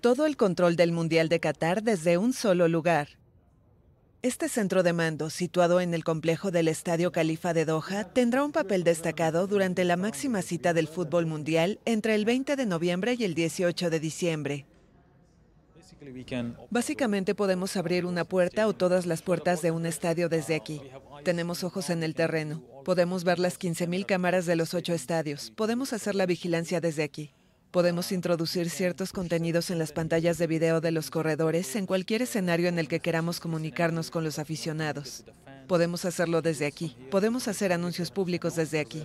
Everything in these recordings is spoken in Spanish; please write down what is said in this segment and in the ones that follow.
todo el control del Mundial de Qatar desde un solo lugar. Este centro de mando, situado en el complejo del Estadio Califa de Doha, tendrá un papel destacado durante la máxima cita del fútbol mundial entre el 20 de noviembre y el 18 de diciembre. Básicamente podemos abrir una puerta o todas las puertas de un estadio desde aquí. Tenemos ojos en el terreno. Podemos ver las 15.000 cámaras de los ocho estadios. Podemos hacer la vigilancia desde aquí. Podemos introducir ciertos contenidos en las pantallas de video de los corredores en cualquier escenario en el que queramos comunicarnos con los aficionados. Podemos hacerlo desde aquí. Podemos hacer anuncios públicos desde aquí.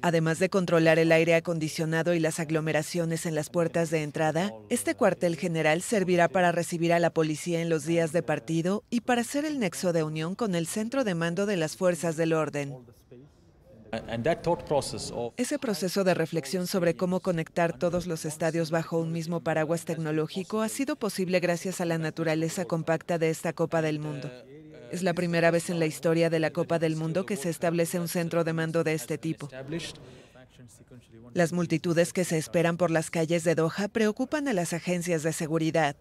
Además de controlar el aire acondicionado y las aglomeraciones en las puertas de entrada, este cuartel general servirá para recibir a la policía en los días de partido y para ser el nexo de unión con el centro de mando de las fuerzas del orden. Ese proceso de reflexión sobre cómo conectar todos los estadios bajo un mismo paraguas tecnológico ha sido posible gracias a la naturaleza compacta de esta Copa del Mundo. Es la primera vez en la historia de la Copa del Mundo que se establece un centro de mando de este tipo. Las multitudes que se esperan por las calles de Doha preocupan a las agencias de seguridad.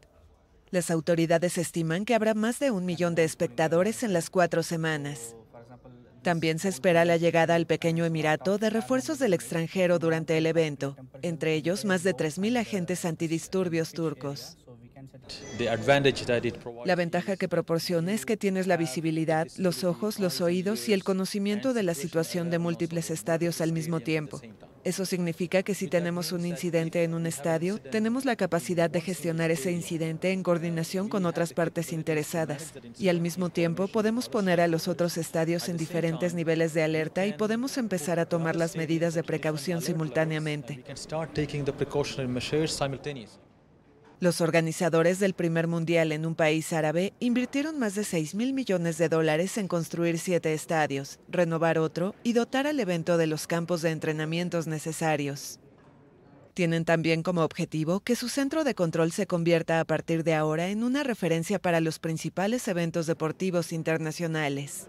Las autoridades estiman que habrá más de un millón de espectadores en las cuatro semanas. También se espera la llegada al pequeño Emirato de refuerzos del extranjero durante el evento, entre ellos más de 3.000 agentes antidisturbios turcos. La ventaja que proporciona es que tienes la visibilidad, los ojos, los oídos y el conocimiento de la situación de múltiples estadios al mismo tiempo. Eso significa que si tenemos un incidente en un estadio, tenemos la capacidad de gestionar ese incidente en coordinación con otras partes interesadas. Y al mismo tiempo podemos poner a los otros estadios en diferentes niveles de alerta y podemos empezar a tomar las medidas de precaución simultáneamente. Los organizadores del primer mundial en un país árabe invirtieron más de 6 mil millones de dólares en construir siete estadios, renovar otro y dotar al evento de los campos de entrenamientos necesarios. Tienen también como objetivo que su centro de control se convierta a partir de ahora en una referencia para los principales eventos deportivos internacionales.